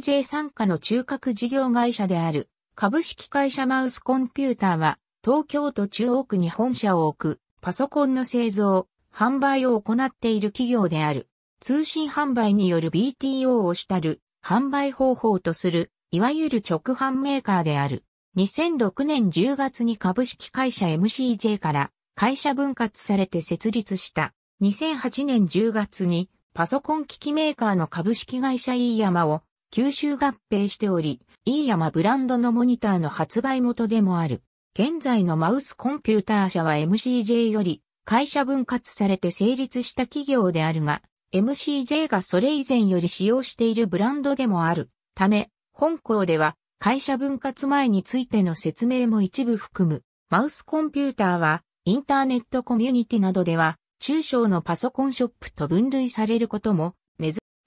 j 参加の中核事業会社である株式会社マウスコンピューターは東京都中央区に本社を置くパソコンの製造、販売を行っている企業である。通信販売による BTO をしたる販売方法とする、いわゆる直販メーカーである。2006年10月に株式会社 MCJ から会社分割されて設立した。2008年10月にパソコン機器メーカーの株式会社イーヤマを吸収合併しており、飯山ブランドのモニターの発売元でもある。現在のマウスコンピューター社は MCJ より会社分割されて成立した企業であるが、MCJ がそれ以前より使用しているブランドでもあるため、本校では会社分割前についての説明も一部含む。マウスコンピューターはインターネットコミュニティなどでは中小のパソコンショップと分類されることも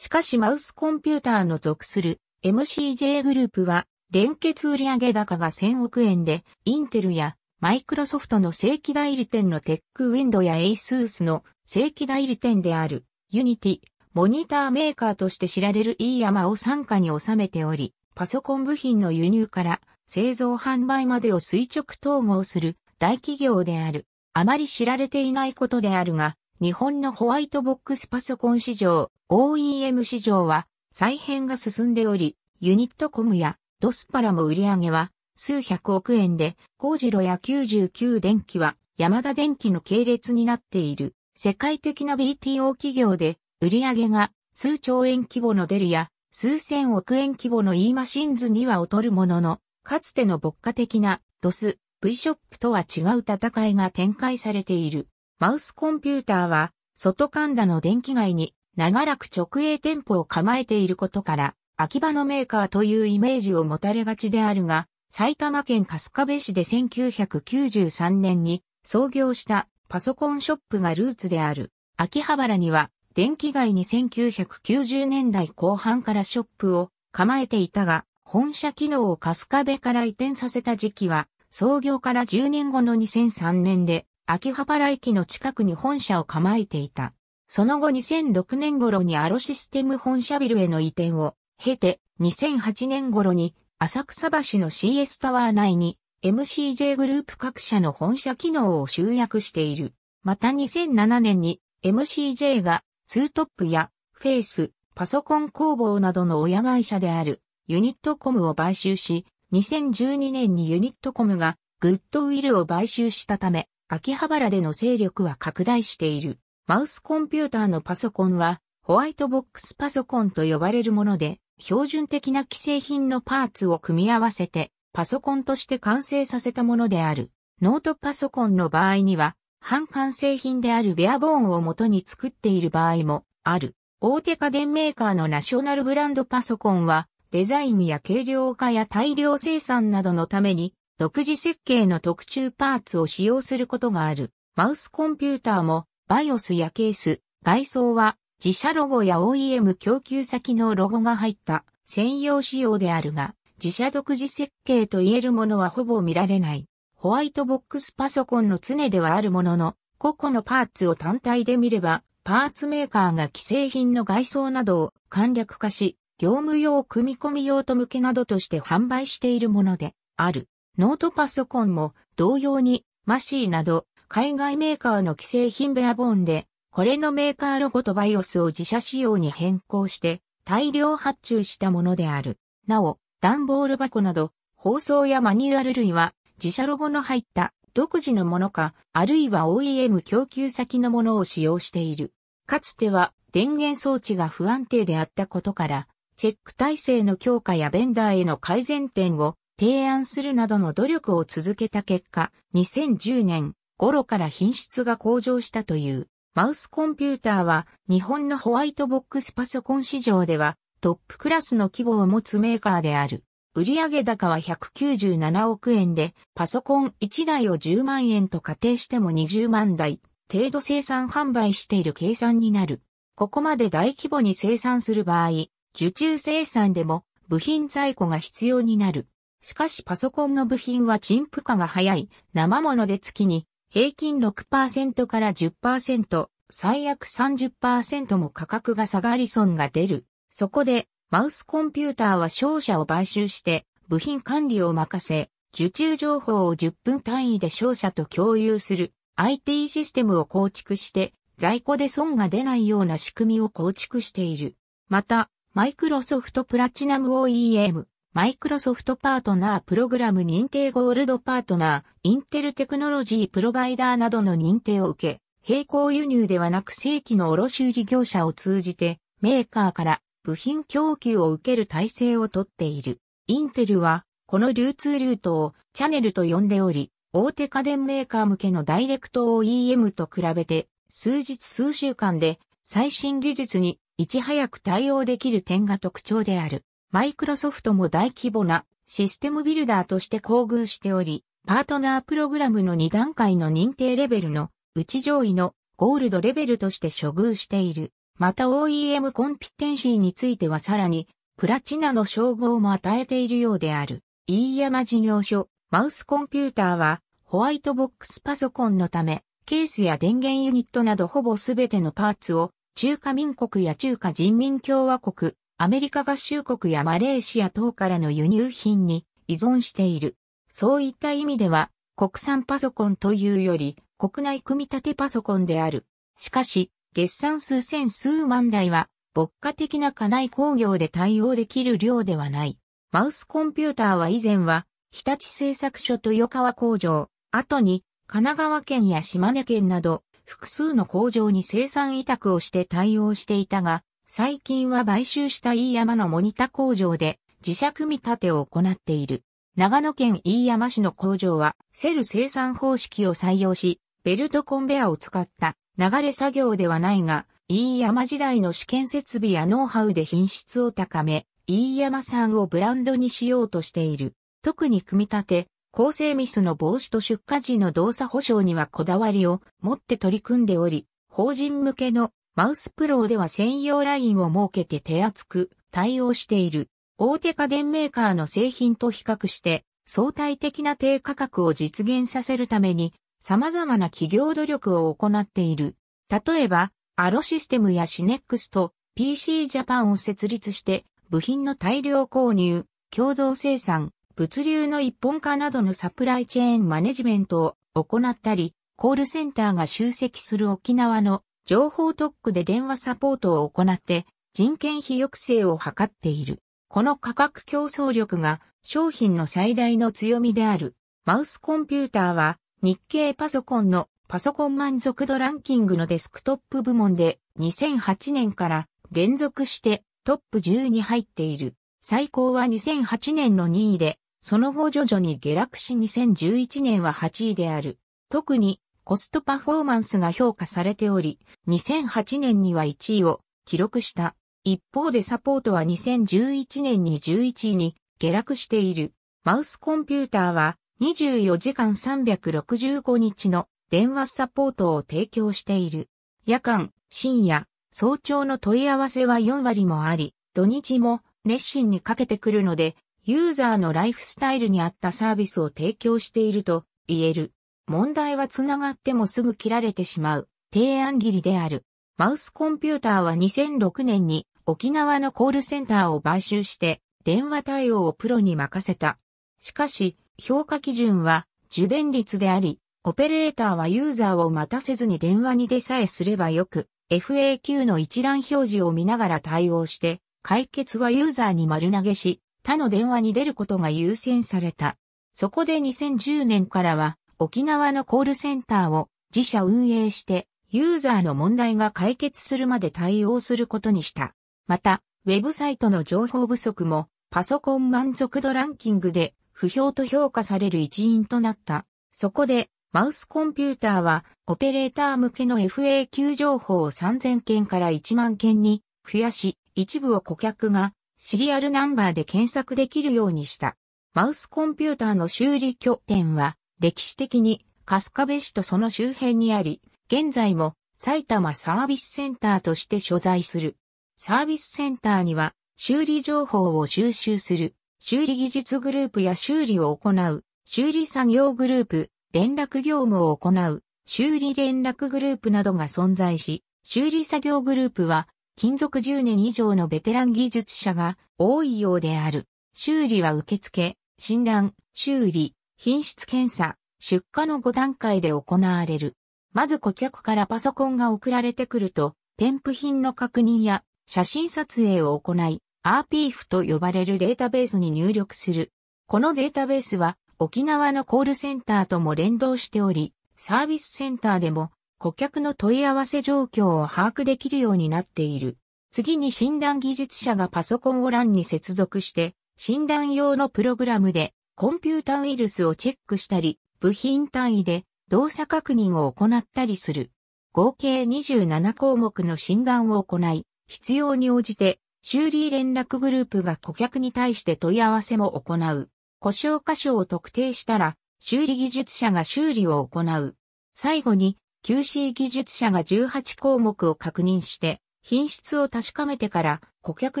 しかしマウスコンピューターの属する MCJ グループは、連結売上高が1000億円で、インテルやマイクロソフトの正規代理店のテックウィンドや ASUS の正規代理店であるユニティ、モニターメーカーとして知られる E 山を傘下に収めており、パソコン部品の輸入から製造販売までを垂直統合する大企業である。あまり知られていないことであるが、日本のホワイトボックスパソコン市場、OEM 市場は再編が進んでおり、ユニットコムやドスパラも売り上げは数百億円で、コージロや99電機は山田電機の系列になっている世界的な BTO 企業で売り上げが数兆円規模のデルや数千億円規模の E マシンズには劣るものの、かつての牧歌的なドス、V ショップとは違う戦いが展開されている。マウスコンピューターは外神田の電気街に長らく直営店舗を構えていることから、秋葉のメーカーというイメージを持たれがちであるが、埼玉県春日部市で1993年に創業したパソコンショップがルーツである。秋葉原には電気街に1990年代後半からショップを構えていたが、本社機能を春日部から移転させた時期は、創業から10年後の2003年で、秋葉原駅の近くに本社を構えていた。その後2006年頃にアロシステム本社ビルへの移転を経て、2008年頃に浅草橋の CS タワー内に MCJ グループ各社の本社機能を集約している。また2007年に MCJ がツートップやフェイス、パソコン工房などの親会社であるユニットコムを買収し、2012年にユニットコムがグッドウィルを買収したため、秋葉原での勢力は拡大している。マウスコンピューターのパソコンは、ホワイトボックスパソコンと呼ばれるもので、標準的な既製品のパーツを組み合わせて、パソコンとして完成させたものである。ノートパソコンの場合には、半完成品であるベアボーンを元に作っている場合もある。大手家電メーカーのナショナルブランドパソコンは、デザインや軽量化や大量生産などのために、独自設計の特注パーツを使用することがある。マウスコンピューターも、バイオスやケース、外装は自社ロゴや OEM 供給先のロゴが入った専用仕様であるが、自社独自設計と言えるものはほぼ見られない。ホワイトボックスパソコンの常ではあるものの、個々のパーツを単体で見れば、パーツメーカーが既製品の外装などを簡略化し、業務用組み込み用と向けなどとして販売しているものである。ノートパソコンも同様にマシーなど海外メーカーの既製品ベアボーンで、これのメーカーロゴとバイオスを自社仕様に変更して大量発注したものである。なお、段ボール箱など、包装やマニュアル類は自社ロゴの入った独自のものか、あるいは OEM 供給先のものを使用している。かつては電源装置が不安定であったことから、チェック体制の強化やベンダーへの改善点を提案するなどの努力を続けた結果、2010年、頃から品質が向上したという。マウスコンピューターは日本のホワイトボックスパソコン市場ではトップクラスの規模を持つメーカーである。売上高は197億円で、パソコン1台を10万円と仮定しても20万台、程度生産販売している計算になる。ここまで大規模に生産する場合、受注生産でも部品在庫が必要になる。しかしパソコンの部品は陳腐化が早い、生物で月に平均6%から10%、最悪30%も価格が下がり損が出る。そこで、マウスコンピューターは商社を買収して、部品管理を任せ、受注情報を10分単位で商社と共有する IT システムを構築して、在庫で損が出ないような仕組みを構築している。また、マイクロソフトプラチナム OEM、マイクロソフトパートナープログラム認定ゴールドパートナー、インテルテクノロジープロバイダーなどの認定を受け、並行輸入ではなく正規の卸売業者を通じて、メーカーから部品供給を受ける体制をとっている。インテルは、この流通ルートをチャネルと呼んでおり、大手家電メーカー向けのダイレクト OEM と比べて、数日数週間で最新技術にいち早く対応できる点が特徴である。マイクロソフトも大規模なシステムビルダーとして厚遇しており、パートナープログラムの2段階の認定レベルのうち上位のゴールドレベルとして処遇している。また OEM コンピテンシーについてはさらにプラチナの称号も与えているようである。飯山事業所、マウスコンピューターはホワイトボックスパソコンのため、ケースや電源ユニットなどほぼすべてのパーツを中華民国や中華人民共和国、アメリカ合衆国やマレーシア等からの輸入品に依存している。そういった意味では、国産パソコンというより、国内組み立てパソコンである。しかし、月産数千数万台は、牧歌的な家内工業で対応できる量ではない。マウスコンピューターは以前は、日立製作所と豊川工場、後に神奈川県や島根県など複数の工場に生産委託をして対応していたが、最近は買収した飯山のモニタ工場で自社組み立てを行っている。長野県飯山市の工場はセル生産方式を採用し、ベルトコンベアを使った流れ作業ではないが、飯山時代の試験設備やノウハウで品質を高め、飯山産をブランドにしようとしている。特に組み立て、構成ミスの防止と出荷時の動作保証にはこだわりを持って取り組んでおり、法人向けのマウスプローでは専用ラインを設けて手厚く対応している。大手家電メーカーの製品と比較して相対的な低価格を実現させるために様々な企業努力を行っている。例えば、アロシステムやシネックスと PC ジャパンを設立して部品の大量購入、共同生産、物流の一本化などのサプライチェーンマネジメントを行ったり、コールセンターが集積する沖縄の情報特区で電話サポートを行って人件費抑制を図っている。この価格競争力が商品の最大の強みである。マウスコンピューターは日経パソコンのパソコン満足度ランキングのデスクトップ部門で2008年から連続してトップ10に入っている。最高は2008年の2位で、その後徐々に下落し2011年は8位である。特にコストパフォーマンスが評価されており、2008年には1位を記録した。一方でサポートは2011年に11位に下落している。マウスコンピューターは24時間365日の電話サポートを提供している。夜間、深夜、早朝の問い合わせは4割もあり、土日も熱心にかけてくるので、ユーザーのライフスタイルに合ったサービスを提供していると言える。問題は繋がってもすぐ切られてしまう、提案切りである。マウスコンピューターは2006年に沖縄のコールセンターを買収して電話対応をプロに任せた。しかし、評価基準は受電率であり、オペレーターはユーザーを待たせずに電話に出さえすればよく、FAQ の一覧表示を見ながら対応して、解決はユーザーに丸投げし、他の電話に出ることが優先された。そこで2010年からは、沖縄のコールセンターを自社運営して、ユーザーの問題が解決するまで対応することにした。また、ウェブサイトの情報不足も、パソコン満足度ランキングで不評と評価される一因となった。そこで、マウスコンピューターは、オペレーター向けの FAQ 情報を3000件から1万件に増やし、一部を顧客がシリアルナンバーで検索できるようにした。マウスコンピューターの修理拠点は、歴史的に春日部市とその周辺にあり、現在も埼玉サービスセンターとして所在する。サービスセンターには修理情報を収集する修理技術グループや修理を行う修理作業グループ、連絡業務を行う修理連絡グループなどが存在し、修理作業グループは勤続10年以上のベテラン技術者が多いようである。修理は受付、診断、修理、品質検査、出荷の5段階で行われる。まず顧客からパソコンが送られてくると、添付品の確認や写真撮影を行い、RPF と呼ばれるデータベースに入力する。このデータベースは沖縄のコールセンターとも連動しており、サービスセンターでも顧客の問い合わせ状況を把握できるようになっている。次に診断技術者がパソコンを欄に接続して、診断用のプログラムでコンピュータウイルスをチェックしたり、部品単位で動作確認を行ったりする。合計27項目の診断を行い、必要に応じて修理連絡グループが顧客に対して問い合わせも行う。故障箇所を特定したら、修理技術者が修理を行う。最後に、QC 技術者が18項目を確認して、品質を確かめてから顧客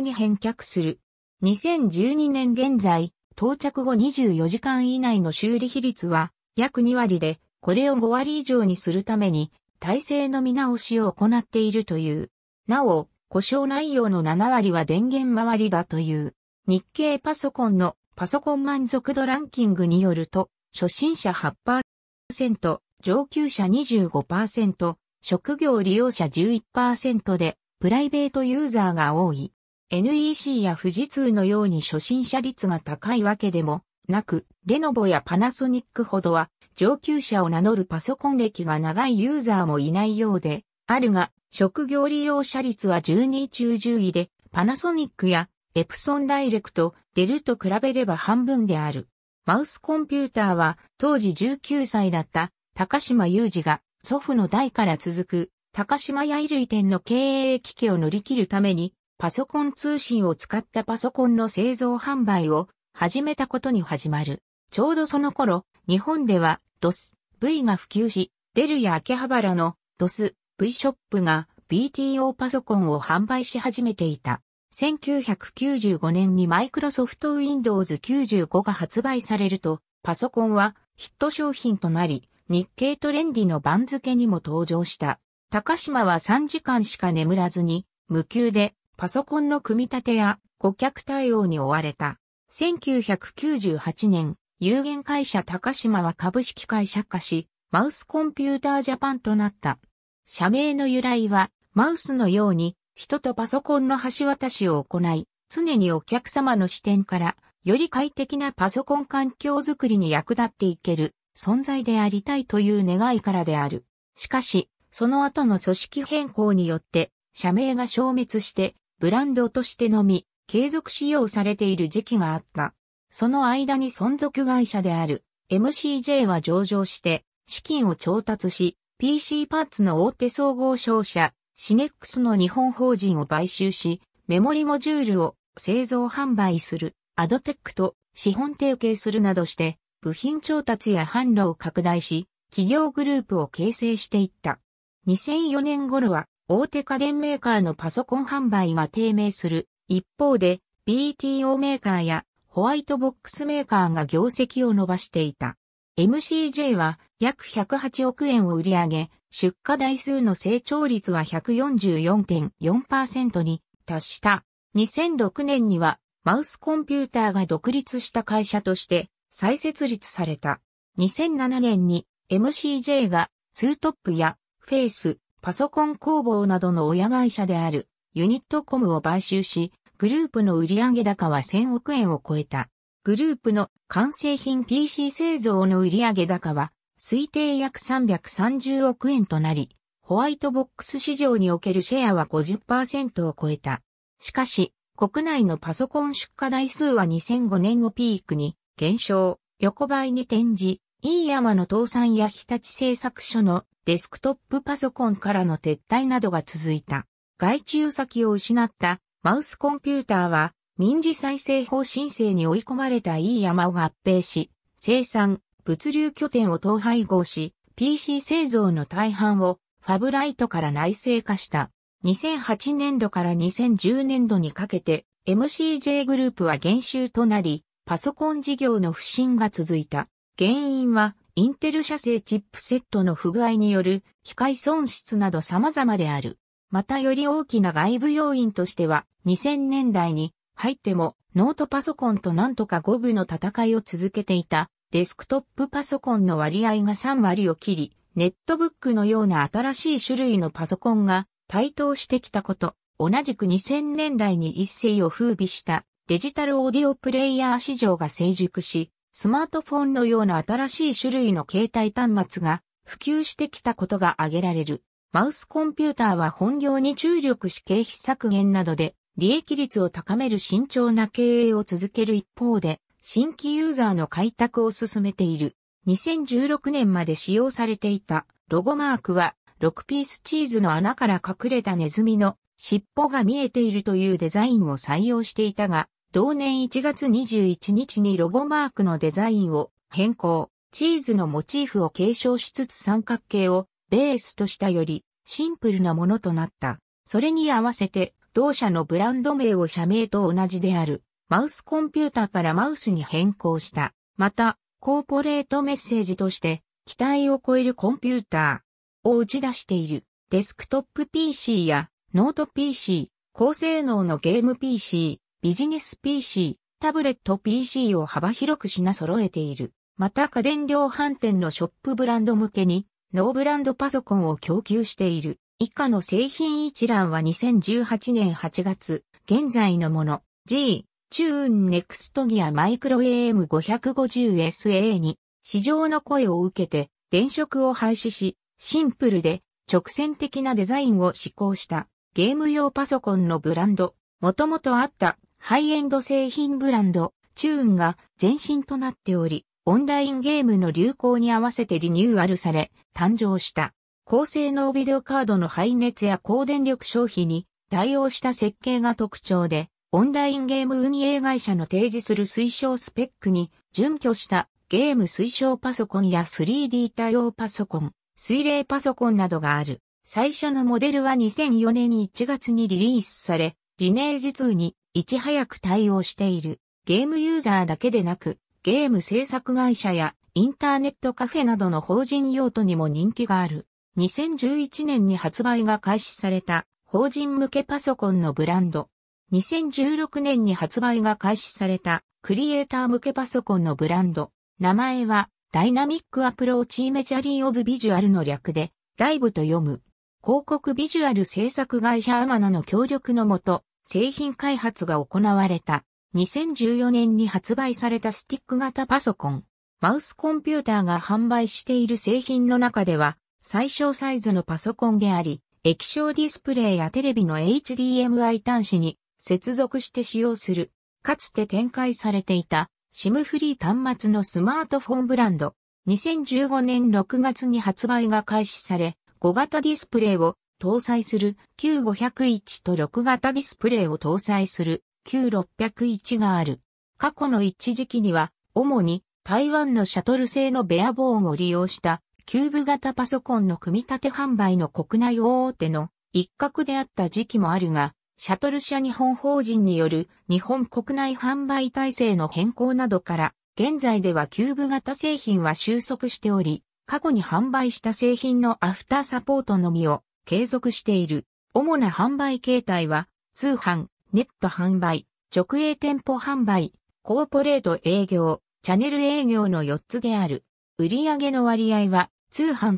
に返却する。2012年現在、到着後24時間以内の修理比率は約2割で、これを5割以上にするために、体制の見直しを行っているという。なお、故障内容の7割は電源周りだという。日経パソコンのパソコン満足度ランキングによると、初心者8%、上級者25%、職業利用者11%で、プライベートユーザーが多い。NEC や富士通のように初心者率が高いわけでもなく、レノボやパナソニックほどは上級者を名乗るパソコン歴が長いユーザーもいないようで、あるが、職業利用者率は12中10位で、パナソニックやエプソンダイレクト、デルと比べれば半分である。マウスコンピューターは当時19歳だった高島裕二が祖父の代から続く高島屋衣類店の経営危機を乗り切るためにパソコン通信を使ったパソコンの製造販売を始めたことに始まる。ちょうどその頃、日本では DOS、V が普及し、デルや秋葉原の DOS、V ショップが BTO パソコンを販売し始めていた。1995年にマイクロソフト Windows 95が発売されると、パソコンはヒット商品となり、日経トレンディの番付にも登場した。高島は3時間しか眠らずに、無給でパソコンの組み立てや顧客対応に追われた。1998年、有限会社高島は株式会社化し、マウスコンピュータージャパンとなった。社名の由来は、マウスのように人とパソコンの橋渡しを行い、常にお客様の視点から、より快適なパソコン環境づくりに役立っていける存在でありたいという願いからである。しかし、その後の組織変更によって、社名が消滅して、ブランドとしてのみ、継続使用されている時期があった。その間に存続会社である MCJ は上場して、資金を調達し、PC パーツの大手総合商社、シネックスの日本法人を買収し、メモリモジュールを製造販売する、アドテックと資本提携するなどして、部品調達や販路を拡大し、企業グループを形成していった。2004年頃は、大手家電メーカーのパソコン販売が低迷する一方で BTO メーカーやホワイトボックスメーカーが業績を伸ばしていた。MCJ は約108億円を売り上げ、出荷台数の成長率は144.4%に達した。2006年にはマウスコンピューターが独立した会社として再設立された。2007年に MCJ がツートップやフェイス、パソコン工房などの親会社であるユニットコムを買収し、グループの売上高は1000億円を超えた。グループの完成品 PC 製造の売上高は推定約330億円となり、ホワイトボックス市場におけるシェアは50%を超えた。しかし、国内のパソコン出荷台数は2005年をピークに減少、横ばいに転じ、飯山の倒産や日立製作所のデスクトップパソコンからの撤退などが続いた。外注先を失ったマウスコンピューターは民事再生法申請に追い込まれたいい山を合併し、生産、物流拠点を統廃合し、PC 製造の大半をファブライトから内製化した。2008年度から2010年度にかけて MCJ グループは減収となり、パソコン事業の不振が続いた。原因はインテル社製チップセットの不具合による機械損失など様々である。またより大きな外部要因としては2000年代に入ってもノートパソコンとなんとか5部の戦いを続けていたデスクトップパソコンの割合が3割を切り、ネットブックのような新しい種類のパソコンが台頭してきたこと、同じく2000年代に一世を風靡したデジタルオーディオプレイヤー市場が成熟し、スマートフォンのような新しい種類の携帯端末が普及してきたことが挙げられる。マウスコンピューターは本業に注力し経費削減などで利益率を高める慎重な経営を続ける一方で、新規ユーザーの開拓を進めている。2016年まで使用されていたロゴマークは6ピースチーズの穴から隠れたネズミの尻尾が見えているというデザインを採用していたが、同年1月21日にロゴマークのデザインを変更、チーズのモチーフを継承しつつ三角形をベースとしたよりシンプルなものとなった。それに合わせて同社のブランド名を社名と同じであるマウスコンピューターからマウスに変更した。また、コーポレートメッセージとして期待を超えるコンピューターを打ち出しているデスクトップ PC やノート PC、高性能のゲーム PC、ビジネス PC、タブレット PC を幅広く品揃えている。また家電量販店のショップブランド向けに、ノーブランドパソコンを供給している。以下の製品一覧は2018年8月、現在のもの、G、チューンネクストギアマイクロ AM550SA に、市場の声を受けて、電飾を廃止し、シンプルで直線的なデザインを施行したゲーム用パソコンのブランド。もともとあったハイエンド製品ブランド、チューンが前身となっており、オンラインゲームの流行に合わせてリニューアルされ、誕生した。高性能ビデオカードの排熱や高電力消費に対応した設計が特徴で、オンラインゲーム運営会社の提示する推奨スペックに準拠したゲーム推奨パソコンや 3D 対応パソコン、水冷パソコンなどがある。最初のモデルは2004年1月にリリースされ、リネージ2にいち早く対応している。ゲームユーザーだけでなく、ゲーム制作会社やインターネットカフェなどの法人用途にも人気がある。2011年に発売が開始された法人向けパソコンのブランド。2016年に発売が開始されたクリエイター向けパソコンのブランド。名前はダイナミックアプローチメジャリーオブビジュアルの略でライブと読む。広告ビジュアル制作会社アマナの協力のもと、製品開発が行われた。2014年に発売されたスティック型パソコン、マウスコンピューターが販売している製品の中では、最小サイズのパソコンであり、液晶ディスプレイやテレビの HDMI 端子に接続して使用する、かつて展開されていたシムフリー端末のスマートフォンブランド。2015年6月に発売が開始され、5型ディスプレイを搭載する Q501 と6型ディスプレイを搭載する Q601 がある。過去の一時期には、主に台湾のシャトル製のベアボーンを利用したキューブ型パソコンの組み立て販売の国内大手の一角であった時期もあるが、シャトル社日本法人による日本国内販売体制の変更などから、現在ではキューブ型製品は収束しており、過去に販売した製品のアフターサポートのみを継続している。主な販売形態は、通販、ネット販売、直営店舗販売、コーポレート営業、チャネル営業の4つである。売上の割合は、通販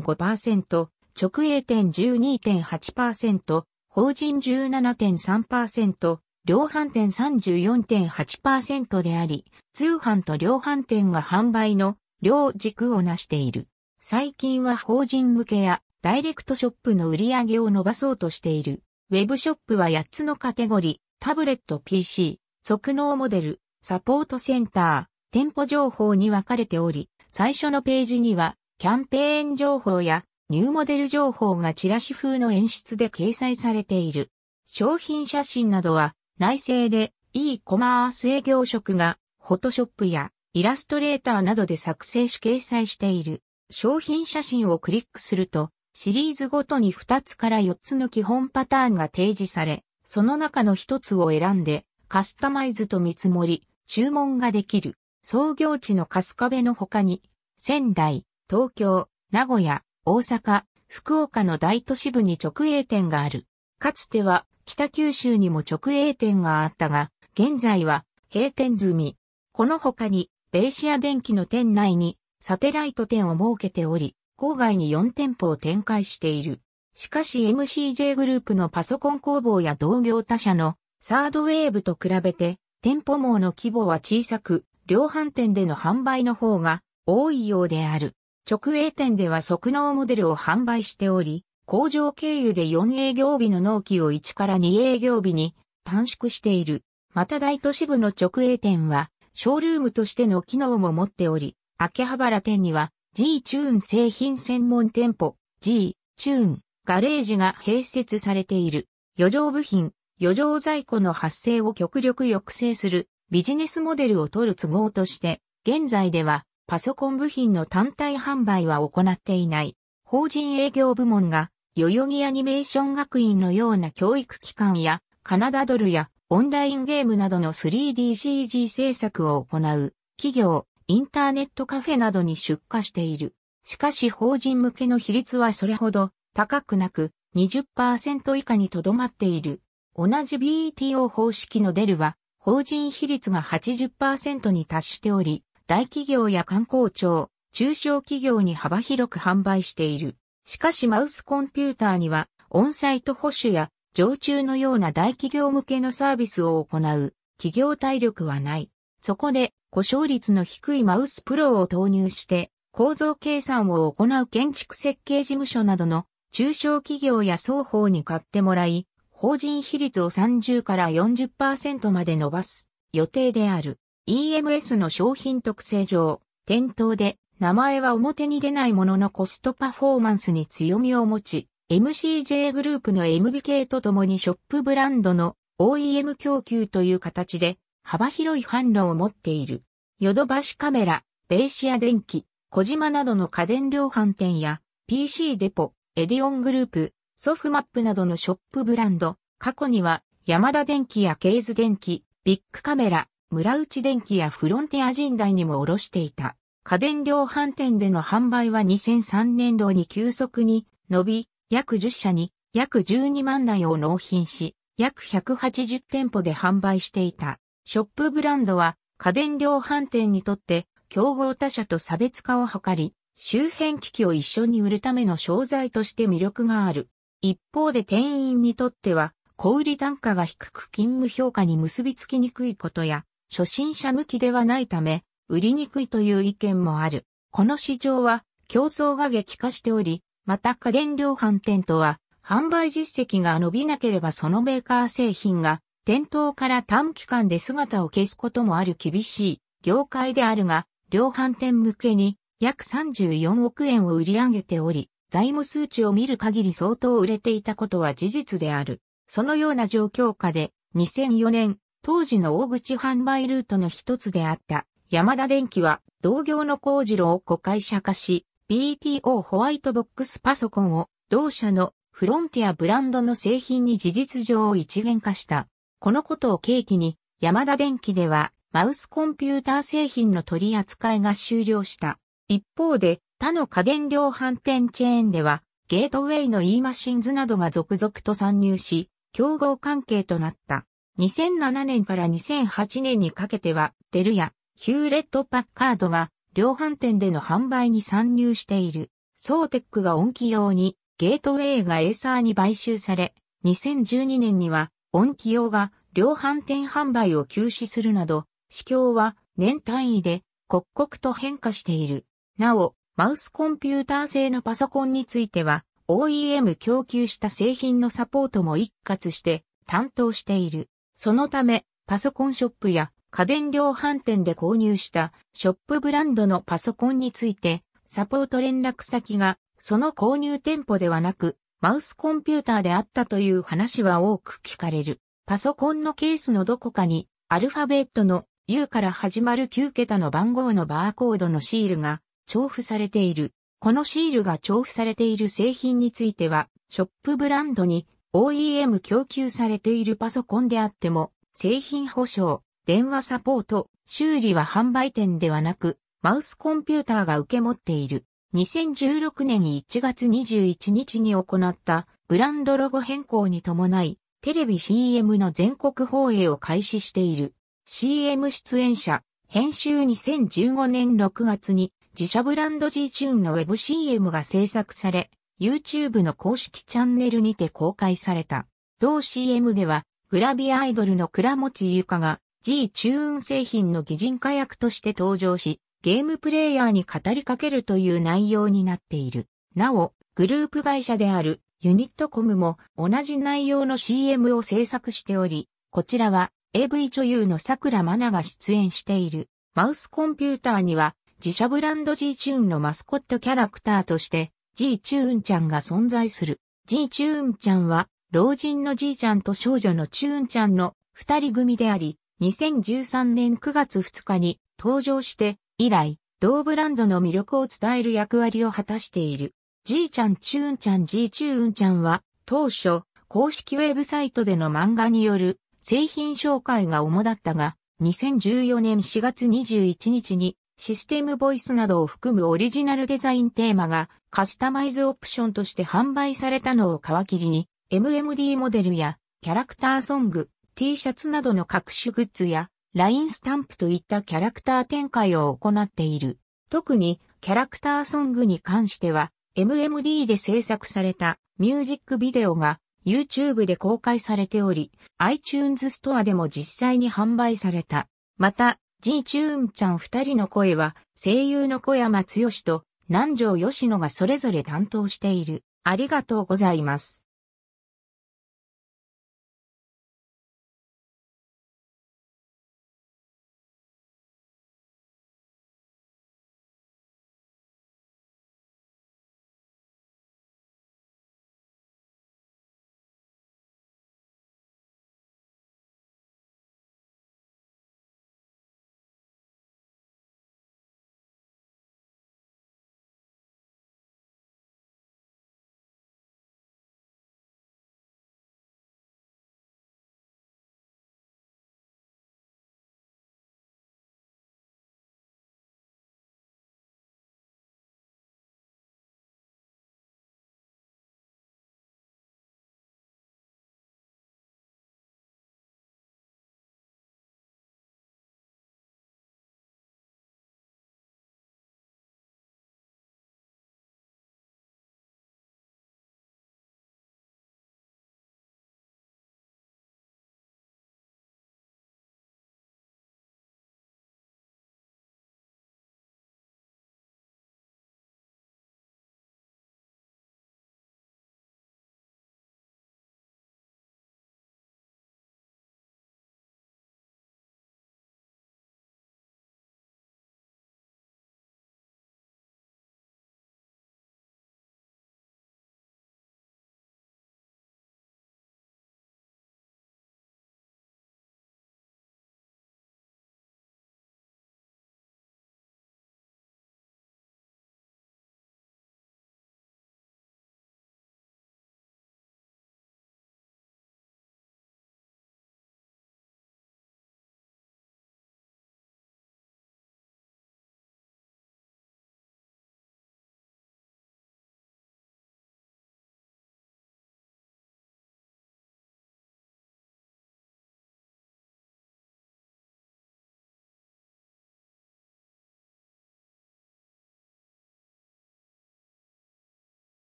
34.5%、直営店12.8%、法人17.3%、量販店34.8%であり、通販と量販店が販売の両軸を成している。最近は法人向けやダイレクトショップの売り上げを伸ばそうとしている。ウェブショップは8つのカテゴリー、タブレット PC、即納モデル、サポートセンター、店舗情報に分かれており、最初のページには、キャンペーン情報やニューモデル情報がチラシ風の演出で掲載されている。商品写真などは内製で e コマース営業職がフォトショップやイラストレーターなどで作成し掲載している。商品写真をクリックするとシリーズごとに2つから4つの基本パターンが提示され、その中の1つを選んで、カスタマイズと見積もり、注文ができる。創業地の春日部の他に、仙台、東京、名古屋、大阪、福岡の大都市部に直営店がある。かつては北九州にも直営店があったが、現在は閉店済み。この他に、ベーシア電機の店内にサテライト店を設けており、郊外に4店舗を展開している。しかし MCJ グループのパソコン工房や同業他社のサードウェーブと比べて店舗網の規模は小さく、量販店での販売の方が多いようである。直営店では即納モデルを販売しており、工場経由で4営業日の納期を1から2営業日に短縮している。また大都市部の直営店は、ショールームとしての機能も持っており、秋葉原店には G チューン製品専門店舗 G チューンガレージが併設されている余剰部品、余剰在庫の発生を極力抑制するビジネスモデルを取る都合として現在ではパソコン部品の単体販売は行っていない法人営業部門が代々木アニメーション学院のような教育機関やカナダドルやオンラインゲームなどの 3DCG 制作を行う企業インターネットカフェなどに出荷している。しかし法人向けの比率はそれほど高くなく20%以下にとどまっている。同じ BETO 方式のデルは法人比率が80%に達しており、大企業や観光庁、中小企業に幅広く販売している。しかしマウスコンピューターには、オンサイト保守や常駐のような大企業向けのサービスを行う企業体力はない。そこで故障率の低いマウスプロを投入して、構造計算を行う建築設計事務所などの中小企業や双方に買ってもらい、法人比率を30から40%まで伸ばす予定である。EMS の商品特性上、店頭で名前は表に出ないもののコストパフォーマンスに強みを持ち、MCJ グループの MBK と共にショップブランドの OEM 供給という形で幅広い販路を持っている。ヨドバシカメラ、ベイシア電機、小島などの家電量販店や、PC デポ、エディオングループ、ソフマップなどのショップブランド、過去には、山田電機やケイズ電機、ビッグカメラ、村内電機やフロンティア人代にも卸していた。家電量販店での販売は2003年度に急速に伸び、約10社に約12万台を納品し、約180店舗で販売していた。ショップブランドは家電量販店にとって競合他社と差別化を図り、周辺機器を一緒に売るための商材として魅力がある。一方で店員にとっては、小売単価が低く勤務評価に結びつきにくいことや、初心者向きではないため、売りにくいという意見もある。この市場は競争が激化しており、また家電量販店とは販売実績が伸びなければそのメーカー製品が店頭から短期間で姿を消すこともある厳しい業界であるが、量販店向けに約34億円を売り上げており、財務数値を見る限り相当売れていたことは事実である。そのような状況下で2004年、当時の大口販売ルートの一つであった山田電機は同業の工事路を子会社化し、BTO ホワイトボックスパソコンを同社のフロンティアブランドの製品に事実上一元化した。このことを契機に、山田電機では、マウスコンピューター製品の取り扱いが終了した。一方で、他の家電量販店チェーンでは、ゲートウェイの e マシンズなどが続々と参入し、競合関係となった。2007年から2008年にかけては、デルやヒューレット・パッカードが量販店での販売に参入している。ソーテックが音機用にゲートウェイがエーサーに買収され、2012年には音器用が量販店販売を休止するなど、市況は年単位で刻々と変化している。なお、マウスコンピューター製のパソコンについては、OEM 供給した製品のサポートも一括して担当している。そのため、パソコンショップや家電量販店で購入したショップブランドのパソコンについて、サポート連絡先がその購入店舗ではなく、マウスコンピューターであったという話は多く聞かれる。パソコンのケースのどこかにアルファベットの U から始まる9桁の番号のバーコードのシールが重複されている。このシールが重複されている製品については、ショップブランドに OEM 供給されているパソコンであっても、製品保証、電話サポート、修理は販売店ではなく、マウスコンピューターが受け持っている。2016年1月21日に行ったブランドロゴ変更に伴い、テレビ CM の全国放映を開始している。CM 出演者、編集2015年6月に自社ブランド G-Tune のウェブ c m が制作され、YouTube の公式チャンネルにて公開された。同 CM では、グラビアアイドルの倉持ゆかが G-Tune 製品の擬人化役として登場し、ゲームプレイヤーに語りかけるという内容になっている。なお、グループ会社であるユニットコムも同じ内容の CM を制作しており、こちらは AV 女優の桜真奈が出演している。マウスコンピューターには自社ブランド G チューンのマスコットキャラクターとして G チューンちゃんが存在する。G チューンちゃんは老人のじいちゃんと少女のチューンちゃんの二人組であり、2013年9月2日に登場して以来、同ブランドの魅力を伝える役割を果たしている。じいちゃんちゅーんちゃんじいちゅーんちゃんは、当初、公式ウェブサイトでの漫画による製品紹介が主だったが、2014年4月21日にシステムボイスなどを含むオリジナルデザインテーマがカスタマイズオプションとして販売されたのを皮切りに MMD モデルやキャラクターソング、T シャツなどの各種グッズやラインスタンプといったキャラクター展開を行っている。特にキャラクターソングに関しては MMD で制作されたミュージックビデオが YouTube で公開されており iTunes ストアでも実際に販売された。また G チューンちゃん二人の声は声優の小山剛と南條吉野がそれぞれ担当している。ありがとうございます。